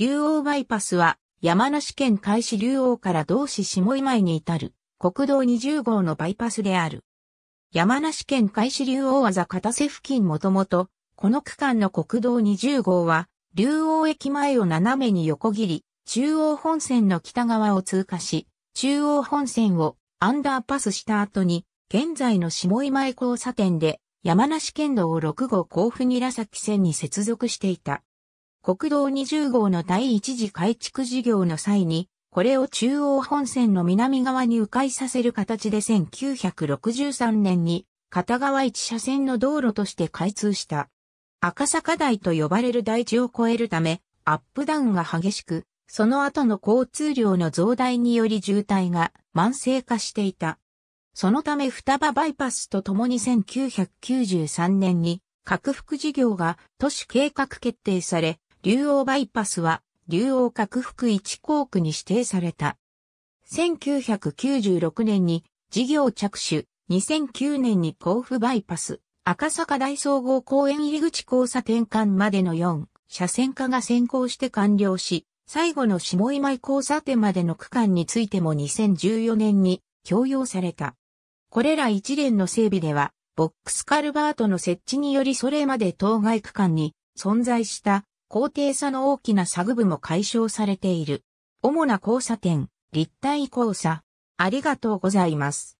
竜王バイパスは山梨県海市竜王から同市下井前に至る国道20号のバイパスである。山梨県海市竜王技片瀬付近もともと、この区間の国道20号は、竜王駅前を斜めに横切り、中央本線の北側を通過し、中央本線をアンダーパスした後に、現在の下今井交差点で、山梨県道6号甲府韮崎線に接続していた。国道20号の第一次改築事業の際に、これを中央本線の南側に迂回させる形で1963年に片側一車線の道路として開通した。赤坂台と呼ばれる台地を越えるため、アップダウンが激しく、その後の交通量の増大により渋滞が慢性化していた。そのため双葉バイパスとともに1993年に、拡幅事業が都市計画決定され、竜王バイパスは、竜王拡幅一校区に指定された。1996年に事業着手、2009年に甲府バイパス、赤坂大総合公園入口交差点間までの4車線化が先行して完了し、最後の下今井交差点までの区間についても2014年に供用された。これら一連の整備では、ボックスカルバートの設置によりそれまで当該区間に存在した高低差の大きなサグ部も解消されている。主な交差点、立体交差。ありがとうございます。